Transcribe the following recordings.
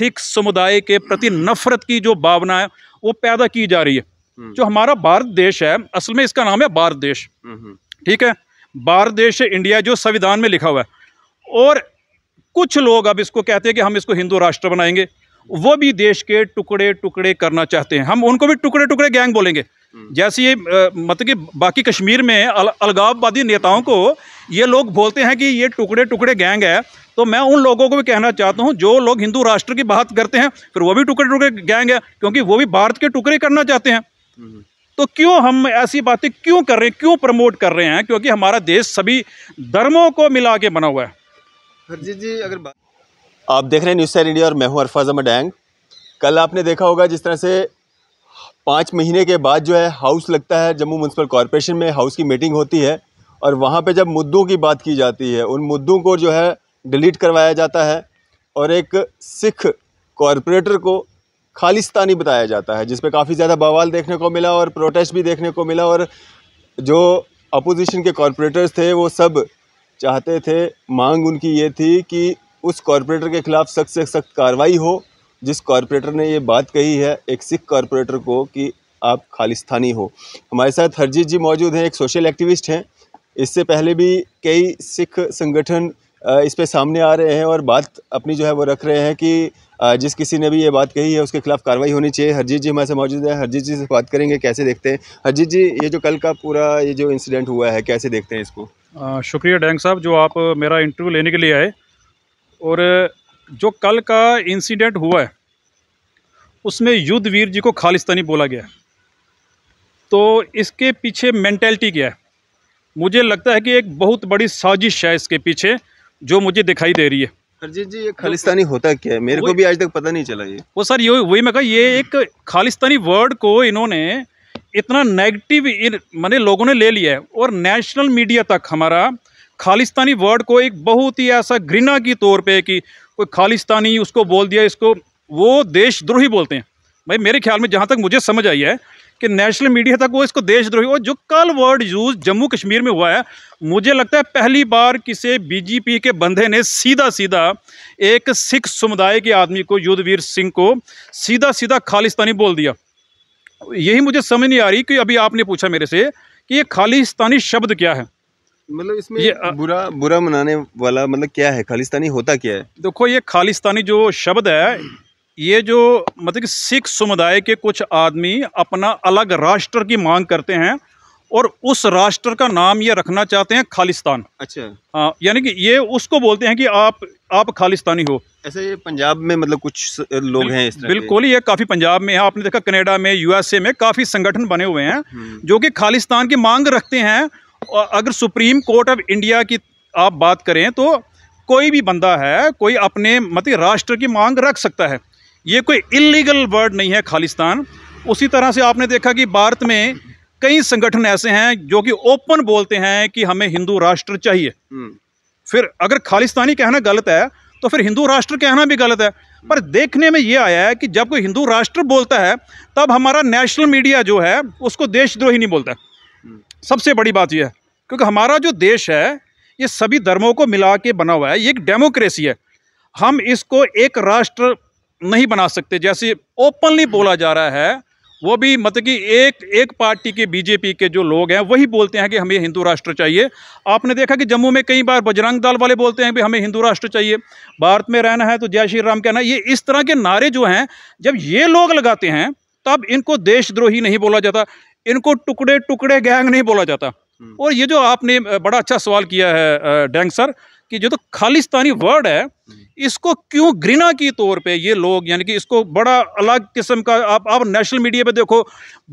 सिख समुदाय के प्रति नफरत की जो भावना है वो पैदा की जा रही है हम्म। जो हमारा भारत देश है असल में इसका नाम है भारत देश हम्म, हम्म। ठीक है भारत देश इंडिया जो संविधान में लिखा हुआ है और कुछ लोग अब इसको कहते हैं कि हम इसको हिंदू राष्ट्र बनाएंगे वो भी देश के टुकड़े टुकड़े करना चाहते हैं हम उनको भी टुकड़े टुकड़े गैंग बोलेंगे जैसे ये मतलब कि बाकी कश्मीर में अल, अलगाववादी नेताओं को ये लोग बोलते हैं कि ये टुकड़े टुकड़े गैंग है तो मैं उन लोगों को भी कहना चाहता हूँ जो लोग हिंदू राष्ट्र की बात करते हैं फिर वो भी टुकड़े टुकड़े गैंग है क्योंकि वो भी भारत के टुकड़े करना चाहते हैं तो क्यों हम ऐसी बातें क्यों कर रहे हैं क्यों प्रमोट कर रहे हैं क्योंकि हमारा देश सभी धर्मों को मिला के बना हुआ है हरजीत जी अगर आप देख रहे हैं न्यूज़ इंडिया और मैं हूँ अरफाज अहमद डैंग कल आपने देखा होगा जिस तरह से पाँच महीने के बाद जो है हाउस लगता है जम्मू म्यूनसिपल कॉरपोरेशन में हाउस की मीटिंग होती है और वहाँ पे जब मुद्दों की बात की जाती है उन मुद्दों को जो है डिलीट करवाया जाता है और एक सिख कॉरपोरेटर को खालिस्तानी बताया जाता है जिसपे काफ़ी ज़्यादा बवाल देखने को मिला और प्रोटेस्ट भी देखने को मिला और जो अपोजिशन के कॉरपोरेटर्स थे वो सब चाहते थे मांग उनकी ये थी कि उस कॉरपोरेटर के ख़िलाफ़ सख्त से सख्त कार्रवाई हो जिस कॉरपोरेटर ने ये बात कही है एक सिख कॉरपोरेटर को कि आप खालिस्तानी हो हमारे साथ हरजीत जी मौजूद हैं एक सोशल एक्टिविस्ट हैं इससे पहले भी कई सिख संगठन इस पर सामने आ रहे हैं और बात अपनी जो है वो रख रहे हैं कि जिस किसी ने भी ये बात कही है उसके खिलाफ कार्रवाई होनी चाहिए हरजीत जी हमारे साथ मौजूद है हरजीत जी से बात करेंगे कैसे देखते हैं हरजीत जी ये जो कल का पूरा ये जो इंसिडेंट हुआ है कैसे देखते हैं इसको आ, शुक्रिया डैंग साहब जो आप मेरा इंटरव्यू लेने के लिए आए और जो कल का इंसिडेंट हुआ है उसमें युद्धवीर जी को खालिस्तानी बोला गया तो इसके पीछे मैंटेलिटी क्या है मुझे लगता है कि एक बहुत बड़ी साजिश है इसके पीछे जो मुझे दिखाई दे रही है हरजीत जी ये खालिस्तानी होता क्या है मेरे को भी आज तक पता नहीं चला ये वो सर ये वही मैं कहा ये एक खालिस्तानी वर्ड को इन्होंने इतना नेगेटिव मैंने लोगों ने ले लिया है और नेशनल मीडिया तक हमारा खालिस्तानी वर्ड को एक बहुत ही ऐसा घृणा की तौर पे कि कोई खालिस्तानी उसको बोल दिया इसको वो देशद्रोही बोलते हैं भाई मेरे ख्याल में जहाँ तक मुझे समझ आई है कि नेशनल मीडिया तक वो इसको देशद्रोही और जो कल वर्ड यूज़ जम्मू कश्मीर में हुआ है मुझे लगता है पहली बार किसी बीजेपी के बंधे ने सीधा सीधा एक सिख समुदाय के आदमी को युद्धवीर सिंह को सीधा सीधा खालिस्तानी बोल दिया यही मुझे समझ नहीं आ रही कि अभी आपने पूछा मेरे से कि ये खालिस्तानी शब्द क्या है मतलब इसमें ये बुरा बुरा मनाने वाला मतलब क्या है खालिस्तानी होता क्या है देखो ये खालिस्तानी जो शब्द है ये जो मतलब कि सिख समुदाय के कुछ आदमी अपना अलग राष्ट्र की मांग करते हैं और उस राष्ट्र का नाम ये रखना चाहते हैं खालिस्तान अच्छा हाँ यानी कि ये उसको बोलते हैं कि आप आप खालिस्तानी हो ऐसे ये पंजाब में मतलब कुछ लोग हैं इस बिल्कुल ये काफ़ी पंजाब में है आपने देखा कनाडा में यूएसए में काफ़ी संगठन बने हुए हैं हम्म। जो कि खालिस्तान की मांग रखते हैं अगर सुप्रीम कोर्ट ऑफ इंडिया की आप बात करें तो कोई भी बंदा है कोई अपने मतलब राष्ट्र की मांग रख सकता है ये कोई इलीगल वर्ड नहीं है खालिस्तान उसी तरह से आपने देखा कि भारत में कई संगठन ऐसे हैं जो कि ओपन बोलते हैं कि हमें हिंदू राष्ट्र चाहिए हम्म। फिर अगर खालिस्तानी कहना गलत है तो फिर हिंदू राष्ट्र कहना भी गलत है पर देखने में ये आया है कि जब कोई हिंदू राष्ट्र बोलता है तब हमारा नेशनल मीडिया जो है उसको देशद्रोही नहीं बोलता हम्म। सबसे बड़ी बात यह है क्योंकि हमारा जो देश है ये सभी धर्मों को मिला के बना हुआ है ये एक डेमोक्रेसी है हम इसको एक राष्ट्र नहीं बना सकते जैसे ओपनली बोला जा रहा है वो भी मतलब कि एक एक पार्टी के बीजेपी के जो लोग हैं वही बोलते हैं कि हमें हिंदू राष्ट्र चाहिए आपने देखा कि जम्मू में कई बार बजरंग दल वाले बोलते हैं कि हमें हिंदू राष्ट्र चाहिए भारत में रहना है तो जय श्री राम कहना ये इस तरह के नारे जो हैं जब ये लोग लगाते हैं तब इनको देशद्रोही नहीं बोला जाता इनको टुकड़े टुकड़े गैंग नहीं बोला जाता हम्म। और ये जो आपने बड़ा अच्छा सवाल किया है डेंग सर कि जो तो खालिस्तानी वर्ड है हम्म। इसको क्यों घृणा के तौर पे ये लोग यानी कि इसको बड़ा अलग किस्म का आप आप नेशनल मीडिया पे देखो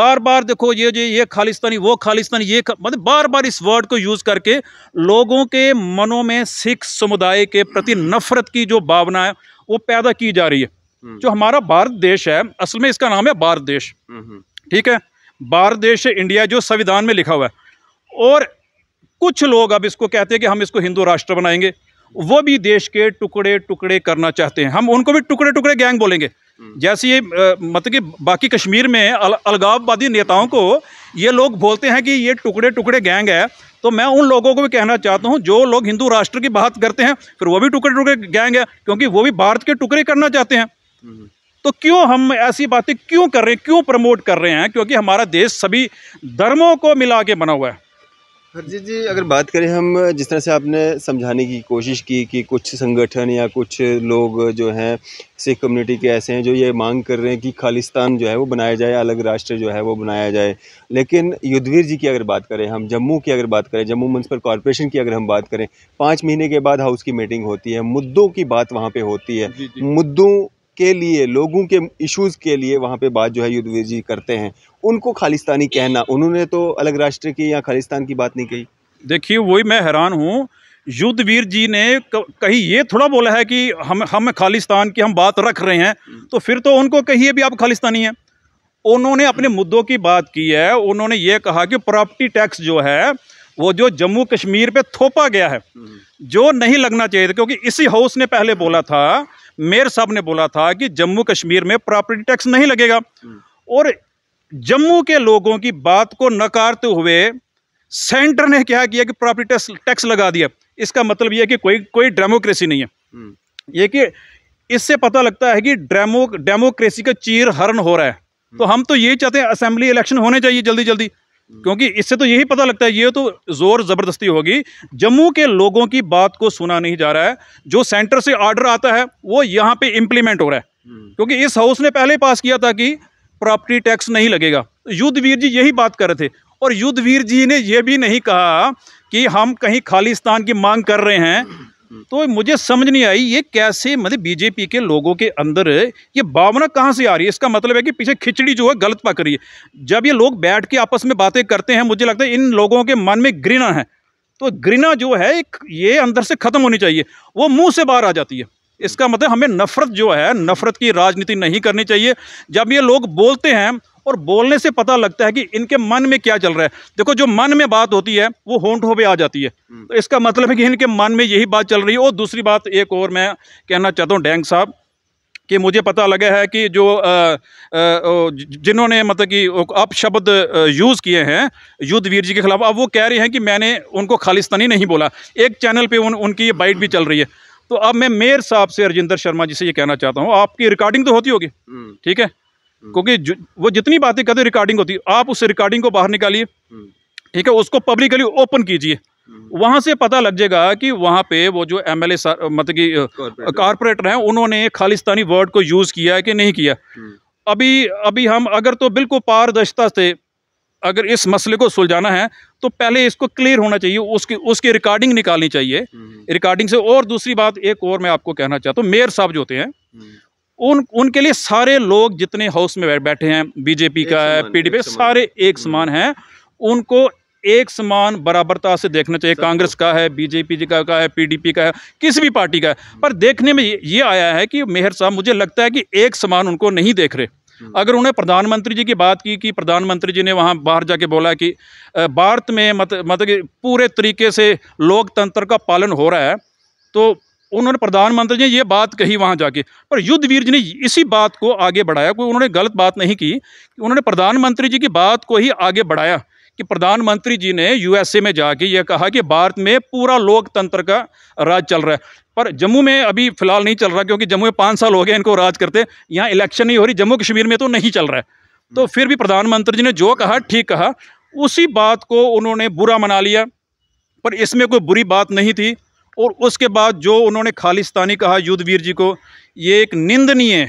बार बार देखो ये जो ये खालिस्तानी वो खालिस्तानी ये खा, मतलब बार बार इस वर्ड को यूज़ करके लोगों के मनों में सिख समुदाय के प्रति नफरत की जो भावना है वो पैदा की जा रही है हम्म। जो हमारा भारत देश है असल में इसका नाम है भारत देश हम्म। ठीक है भारत देश इंडिया जो संविधान में लिखा हुआ है और कुछ लोग अब इसको कहते हैं कि हम इसको हिंदू राष्ट्र बनाएंगे वो भी देश के टुकड़े टुकड़े करना चाहते हैं हम उनको भी टुकड़े टुकड़े गैंग बोलेंगे हम्म। जैसे ये मतलब कि बाकी कश्मीर में अल, अलगाववादी नेताओं को ये लोग बोलते हैं कि ये टुकड़े टुकड़े गैंग है तो मैं उन लोगों को भी कहना चाहता हूँ जो लोग हिंदू राष्ट्र की बात करते हैं फिर वो भी टुकड़े टुकड़े गैंग है क्योंकि वो भी भारत के टुकड़े करना चाहते हैं हम्म। तो क्यों हम ऐसी बातें क्यों कर रहे हैं क्यों प्रमोट कर रहे हैं क्योंकि हमारा देश सभी धर्मों को मिला के बना हुआ है हरजीत जी अगर बात करें हम जिस तरह से आपने समझाने की कोशिश की कि कुछ संगठन या कुछ लोग जो हैं सिख कम्युनिटी के ऐसे हैं जो ये मांग कर रहे हैं कि खालिस्तान जो है वो बनाया जाए अलग राष्ट्र जो है वो बनाया जाए लेकिन युद्धवीर जी की अगर बात करें हम जम्मू की अगर बात करें जम्मू म्यूनसिपल कॉरपोरेशन की अगर हम बात करें पाँच महीने के बाद हाउस की मीटिंग होती है मुद्दों की बात वहाँ पर होती है मुद्दों के लिए लोगों के इश्यूज़ के लिए वहाँ पे बात जो है जी करते हैं उनको खालिस्तानी कहना उन्होंने तो अलग राष्ट्र की या खालिस्तान की बात नहीं कही देखिए वही मैं हैरान हूँ युद्धवीर जी ने कहीं ये थोड़ा बोला है कि हम हम खालिस्तान की हम बात रख रहे हैं तो फिर तो उनको कहिए भी आप खालिस्तानी हैं उन्होंने अपने मुद्दों की बात की है उन्होंने ये कहा कि प्रॉपर्टी टैक्स जो है वो जो जम्मू कश्मीर पे थोपा गया है जो नहीं लगना चाहिए था क्योंकि इसी हाउस ने पहले बोला था मेयर साहब ने बोला था कि जम्मू कश्मीर में प्रॉपर्टी टैक्स नहीं लगेगा हम्म। और जम्मू के लोगों की बात को नकारते हुए सेंटर ने क्या किया कि प्रॉपर्टी टैक्स टैक्स लगा दिया इसका मतलब यह कि कोई कोई डेमोक्रेसी नहीं है हम्म। ये कि इससे पता लगता है कि डेमो डेमोक्रेसी का चीर हरण हो रहा है हम्म। तो हम तो यही चाहते हैं असेंबली इलेक्शन होने चाहिए जल्दी जल्दी हम्म। क्योंकि इससे तो यही पता लगता है ये तो ज़ोर ज़बरदस्ती होगी जम्मू के लोगों की बात को सुना नहीं जा रहा है जो सेंटर से ऑर्डर आता है वो यहाँ पे इम्प्लीमेंट हो रहा है हम्म। क्योंकि इस हाउस ने पहले पास किया था कि प्रॉपर्टी टैक्स नहीं लगेगा युद्धवीर जी यही बात कर रहे थे और युद्धवीर जी ने यह भी नहीं कहा कि हम कहीं खालिस्तान की मांग कर रहे हैं हम्म। तो मुझे समझ नहीं आई ये कैसे मतलब बीजेपी के लोगों के अंदर ये भावना कहाँ से आ रही है इसका मतलब है कि पीछे खिचड़ी जो है गलत पक रही है जब ये लोग बैठ के आपस में बातें करते हैं मुझे लगता है इन लोगों के मन में घृणा है तो घृणा जो है ये अंदर से ख़त्म होनी चाहिए वो मुंह से बाहर आ जाती है इसका मतलब हमें नफ़रत जो है नफ़रत की राजनीति नहीं करनी चाहिए जब ये लोग बोलते हैं और बोलने से पता लगता है कि इनके मन में क्या चल रहा है देखो जो मन में बात होती है वो होंठों पे आ जाती है हम्म। तो इसका मतलब है कि इनके मन में यही बात चल रही है और दूसरी बात एक और मैं कहना चाहता हूँ डैंग साहब कि मुझे पता लगा है कि जो जिन्होंने मतलब कि अब शब्द यूज़ किए हैं युद्धवीर जी के खिलाफ अब वो कह रहे हैं कि मैंने उनको खालिस्तानी नहीं बोला एक चैनल पे उन उनकी ये बाइट भी चल रही है तो अब मैं मेयर साहब से अरजिंदर शर्मा जी से ये कहना चाहता हूँ आपकी रिकॉर्डिंग तो होती होगी हम्म। ठीक है हम्म। क्योंकि वो जितनी बातें करते रिकॉर्डिंग होती आप उस रिकॉर्डिंग को बाहर निकालिए हम्म। ठीक है उसको पब्लिकली ओपन कीजिए हम्म। वहाँ से पता लग जाएगा कि वहाँ पे वो जो एम एल मतलब कि कारपोरेटर हैं उन्होंने खालिस्तानी वर्ड को यूज़ किया है कि नहीं किया अभी अभी हम अगर तो बिल्कुल पारदर्शिता से अगर इस मसले को सुलझाना है तो पहले इसको क्लियर होना चाहिए उसकी उसकी रिकॉर्डिंग निकालनी चाहिए रिकॉर्डिंग से और दूसरी बात एक और मैं आपको कहना चाहता हूँ मेयर साहब जो होते हैं उन उनके लिए सारे लोग जितने हाउस में बैठे हैं बीजेपी का है पीडीपी सारे एक हम्म। समान हैं उनको एक समान बराबरता से देखना चाहिए कांग्रेस का है बीजेपी जी का, का है पीडीपी का है किसी भी पार्टी का है हम्म। पर देखने में ये आया है कि मेहर साहब मुझे लगता है कि एक समान उनको नहीं देख रहे हम्म। अगर उन्हें प्रधानमंत्री जी की बात की कि प्रधानमंत्री जी ने वहाँ बाहर जाके बोला कि भारत में मत मतलब पूरे तरीके से लोकतंत्र का पालन हो रहा है तो उन्होंने प्रधानमंत्री ने ये बात कही वहाँ जाके पर युद्धवीर जी ने इसी बात को आगे बढ़ाया कोई उन्होंने गलत बात नहीं की उन्होंने प्रधानमंत्री जी की बात को ही आगे बढ़ाया कि प्रधानमंत्री जी ने यूएसए में जाके ये कहा कि भारत में पूरा लोकतंत्र का राज चल रहा है पर जम्मू में अभी फिलहाल नहीं चल रहा क्योंकि जम्मू में पाँच साल हो गए इनको राज करते यहाँ इलेक्शन नहीं हो रही जम्मू कश्मीर में तो नहीं चल रहा है तो फिर भी प्रधानमंत्री जी ने जो कहा ठीक कहा उसी बात को उन्होंने बुरा मना लिया पर इसमें कोई बुरी बात नहीं थी और उसके बाद जो उन्होंने खालिस्तानी कहा युद्धवीर जी को ये एक निंदनीय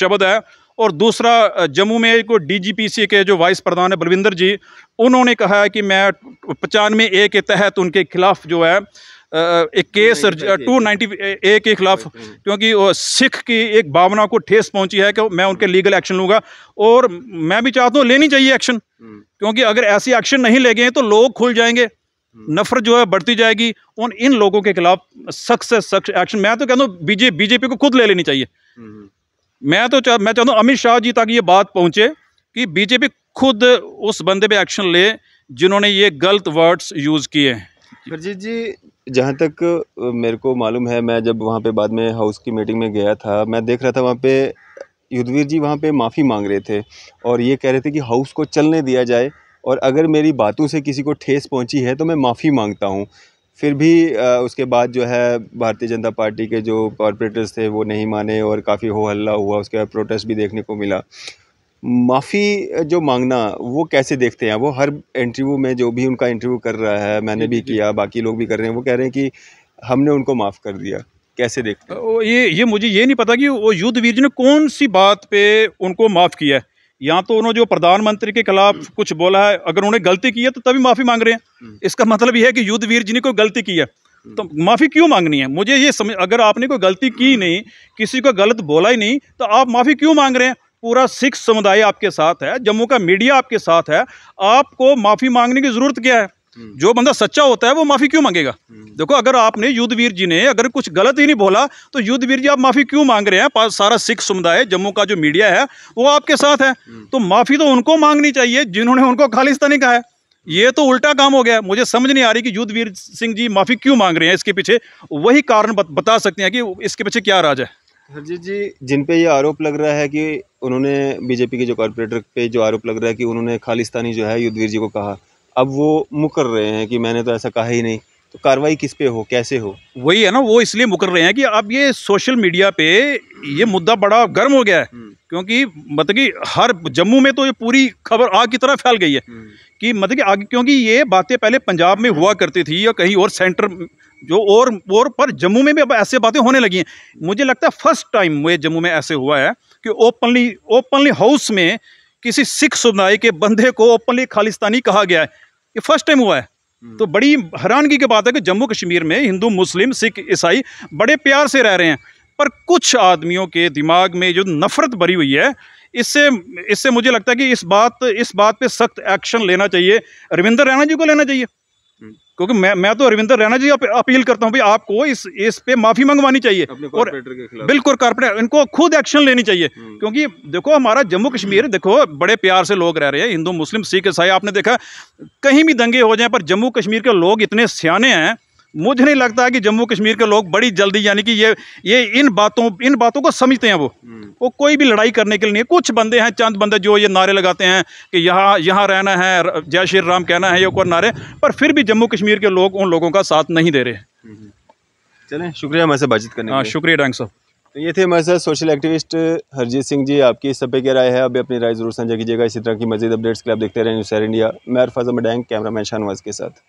शब्द है और दूसरा जम्मू में पी डीजीपीसी के जो वाइस प्रधान है बलविंदर जी उन्होंने कहा है कि मैं पचानवे ए के तहत उनके खिलाफ जो है एक केस टू नाइन्टी ए के खिलाफ क्योंकि सिख की एक भावना को ठेस पहुंची है कि मैं उनके लीगल एक्शन लूँगा और मैं भी चाहता हूँ लेनी चाहिए एक्शन हम्म। क्योंकि अगर ऐसी एक्शन नहीं लेंगे तो लोग खुल जाएंगे हम्म। नफरत जो है बढ़ती जाएगी उन इन लोगों के खिलाफ सख्त से सख्त एक्शन मैं तो कहता हूँ बीजे बीजेपी को खुद ले लेनी चाहिए हम्म। मैं तो चा, मैं चाहता हूँ अमित शाह जी तक ये बात पहुँचे कि बीजेपी खुद उस बंदे पे एक्शन ले जिन्होंने ये गलत वर्ड्स यूज़ किए हैं गुरजीत जी जहाँ तक मेरे को मालूम है मैं जब वहाँ पे बाद में हाउस की मीटिंग में गया था मैं देख रहा था वहाँ पे युद्धवीर जी वहाँ पे माफ़ी मांग रहे थे और ये कह रहे थे कि हाउस को चलने दिया जाए और अगर मेरी बातों से किसी को ठेस पहुंची है तो मैं माफ़ी मांगता हूं फिर भी उसके बाद जो है भारतीय जनता पार्टी के जो कॉरपोरेटर्स थे वो नहीं माने और काफ़ी हो हल्ला हुआ उसके बाद प्रोटेस्ट भी देखने को मिला माफ़ी जो मांगना वो कैसे देखते हैं वो हर इंटरव्यू में जो भी उनका इंटरव्यू कर रहा है मैंने भी किया बाकी लोग भी कर रहे हैं वो कह रहे हैं कि हमने उनको माफ़ कर दिया कैसे देखते हैं ये ये मुझे ये नहीं पता कि वो युद्ध वीर ने कौन सी बात पे उनको माफ़ किया है या तो उन्होंने जो प्रधानमंत्री के खिलाफ हम्म। कुछ बोला है अगर उन्हें गलती की है तो तभी माफ़ी मांग रहे हैं हम्म। इसका मतलब यह है कि युद्धवीर जी ने कोई गलती की है हम्म। तो माफ़ी क्यों मांगनी है मुझे ये समझ अगर आपने कोई गलती की नहीं किसी को गलत बोला ही नहीं तो आप माफ़ी क्यों मांग रहे हैं पूरा सिख समुदाय आपके साथ है जम्मू का मीडिया आपके साथ है आपको माफ़ी मांगने की ज़रूरत क्या है हम्म। जो बंदा सच्चा होता है वो माफ़ी क्यों मांगेगा हम्म। देखो अगर आपने युद्धवीर जी ने अगर कुछ गलत ही नहीं बोला तो युद्धवीर जी आप माफ़ी क्यों मांग रहे हैं सारा सिख समुदाय जम्मू का जो मीडिया है वो आपके साथ है हम्म। तो माफ़ी तो उनको मांगनी चाहिए जिन्होंने उनको खालिस्तानी कहा है ये तो उल्टा काम हो गया मुझे समझ नहीं आ रही कि युद्धवीर सिंह जी माफ़ी क्यों मांग रहे हैं इसके पीछे वही कारण बता सकते हैं कि इसके पीछे क्या राज है हरजीत जी जिन पे ये आरोप लग रहा है कि उन्होंने बीजेपी के जो कॉरपोरेटर पे जो आरोप लग रहा है कि उन्होंने खालिस्तानी जो है युद्धवीर जी को कहा अब वो मुकर रहे हैं कि मैंने तो ऐसा कहा ही नहीं तो कार्रवाई किस पे हो कैसे हो वही है ना वो इसलिए मुकर रहे हैं कि अब ये सोशल मीडिया पे ये मुद्दा बड़ा गर्म हो गया है हम्म। क्योंकि मतलब कि हर जम्मू में तो ये पूरी खबर आग की तरह फैल गई है हम्म। कि मतलब कि आगे क्योंकि ये बातें पहले पंजाब में हुआ करती थी या कहीं और सेंटर जो और और पर जम्मू में भी अब ऐसे बातें होने लगी हैं मुझे लगता है फर्स्ट टाइम वे जम्मू में ऐसे हुआ है कि ओपनली ओपनली हाउस में किसी सिख समुदाय के बंदे को ओपनली खालिस्तानी कहा गया है ये फर्स्ट टाइम हुआ है हम्म। तो बड़ी हैरानगी की बात है कि जम्मू कश्मीर में हिंदू मुस्लिम सिख ईसाई बड़े प्यार से रह रहे हैं पर कुछ आदमियों के दिमाग में जो नफ़रत भरी हुई है इससे इससे मुझे लगता है कि इस बात इस बात पे सख्त एक्शन लेना चाहिए रविंदर रैना जी को लेना चाहिए क्योंकि मैं मैं तो अरविंदर रैना जी अपील करता हूँ भाई आपको इस इस पे माफ़ी मंगवानी चाहिए और बिल्कुल कारपोरेटर इनको खुद एक्शन लेनी चाहिए हम्म। क्योंकि देखो हमारा जम्मू कश्मीर देखो बड़े प्यार से लोग रह रहे हैं हिंदू मुस्लिम सिख ईसाई आपने देखा कहीं भी दंगे हो जाए पर जम्मू कश्मीर के लोग इतने सियाने हैं मुझे नहीं लगता कि जम्मू कश्मीर के लोग बड़ी जल्दी यानी कि ये ये इन बातों इन बातों को समझते हैं वो हम्म। वो कोई भी लड़ाई करने के लिए कुछ बंदे हैं चंद बंदे जो ये नारे लगाते हैं कि यहाँ यहाँ रहना है जय श्री राम कहना है ये और नारे पर फिर भी जम्मू कश्मीर के लोग उन लोगों का साथ नहीं दे रहे हम्म, हम्म। चले शुक्रिया हमारे बातचीत करने हाँ शुक्रिया डैंग साहब तो ये थे हमारे साथ सोशल एक्टिविस्ट हरजीत सिंह जी आपकी इस सब पे क्या राय है अभी अपनी राय जरूर साझा कीजिएगा इसी तरह की मजीद अपडेट्स के लिए आप देखते रहें न्यूज़ इंडिया मैं अरफाजा मडैंग कैमरा मैन शाहनवाज के साथ